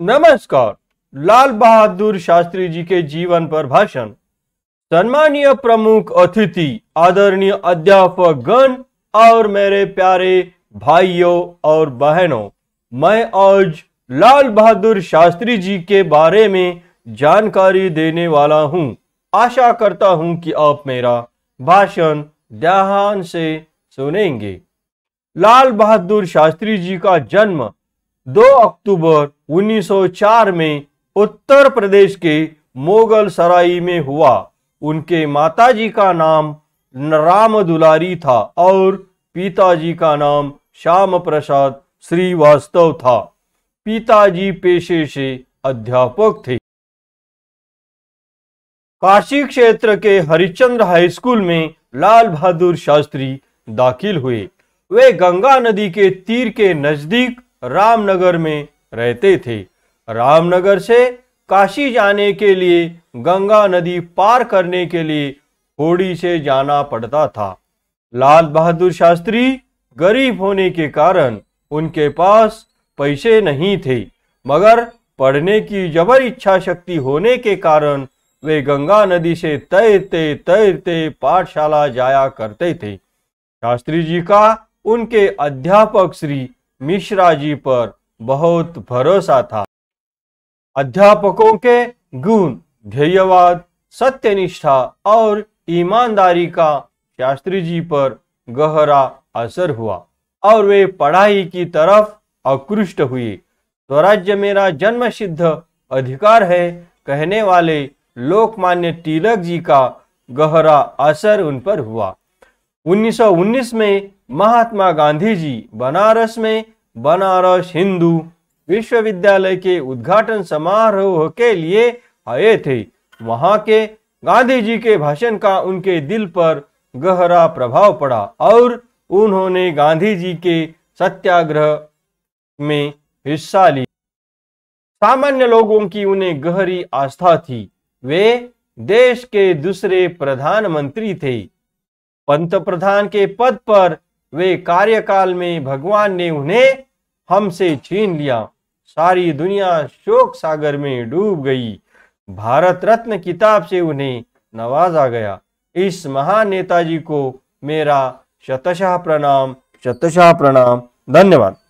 नमस्कार लाल बहादुर शास्त्री जी के जीवन पर भाषण सम्मानीय प्रमुख अतिथि आदरणीय अध्यापक गण और मेरे प्यारे भाइयों और बहनों मैं आज लाल बहादुर शास्त्री जी के बारे में जानकारी देने वाला हूं। आशा करता हूं कि आप मेरा भाषण ध्यान से सुनेंगे लाल बहादुर शास्त्री जी का जन्म 2 अक्टूबर 1904 में उत्तर प्रदेश के मोगल सराई में हुआ उनके माताजी का नाम राम दुलारी था और पिताजी का नाम श्याम प्रसाद श्रीवास्तव था पिताजी पेशे से अध्यापक थे काशी क्षेत्र के हरिचंद हाई स्कूल में लाल बहादुर शास्त्री दाखिल हुए वे गंगा नदी के तीर के नजदीक रामनगर में रहते थे रामनगर से काशी जाने के लिए गंगा नदी पार करने के लिए होड़ी से जाना पड़ता था लाल बहादुर शास्त्री गरीब होने के कारण उनके पास पैसे नहीं थे मगर पढ़ने की जबर इच्छा शक्ति होने के कारण वे गंगा नदी से तैरते तैरते पाठशाला जाया करते थे शास्त्री जी का उनके अध्यापक श्री मिश्रा जी पर बहुत भरोसा था अध्यापकों के गुण ध्येयवाद सत्यनिष्ठा और ईमानदारी का शास्त्री जी पर गहरा असर हुआ और वे पढ़ाई की तरफ आकृष्ट हुए स्वराज्य मेरा जन्म सिद्ध अधिकार है कहने वाले लोकमान्य तिलक जी का गहरा असर उन पर हुआ 1919 में महात्मा गांधी जी बनारस में बनारस हिंदू विश्वविद्यालय के उद्घाटन समारोह के लिए आए थे वहां के गांधी जी के भाषण का उनके दिल पर गहरा प्रभाव पड़ा और उन्होंने गांधी जी के सत्याग्रह में हिस्सा लिया सामान्य लोगों की उन्हें गहरी आस्था थी वे देश के दूसरे प्रधानमंत्री थे पंत प्रधान के पद पर वे कार्यकाल में भगवान ने उन्हें हमसे छीन लिया सारी दुनिया शोक सागर में डूब गई भारत रत्न किताब से उन्हें नवाजा गया इस महान नेताजी को मेरा शतशाह प्रणाम शतशाह प्रणाम धन्यवाद